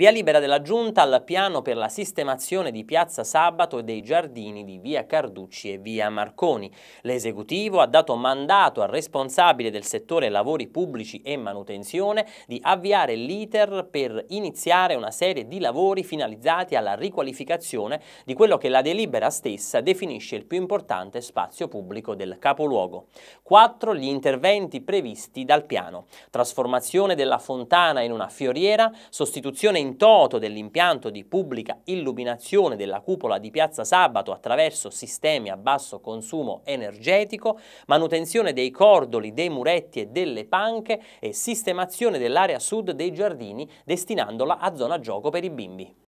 Via libera della Giunta al piano per la sistemazione di Piazza Sabato e dei giardini di Via Carducci e Via Marconi. L'esecutivo ha dato mandato al responsabile del settore lavori pubblici e manutenzione di avviare l'iter per iniziare una serie di lavori finalizzati alla riqualificazione di quello che la delibera stessa definisce il più importante spazio pubblico del capoluogo. 4. Gli interventi previsti dal piano. Trasformazione della fontana in una fioriera, sostituzione in in toto dell'impianto di pubblica illuminazione della cupola di Piazza Sabato attraverso sistemi a basso consumo energetico, manutenzione dei cordoli, dei muretti e delle panche e sistemazione dell'area sud dei giardini destinandola a zona gioco per i bimbi.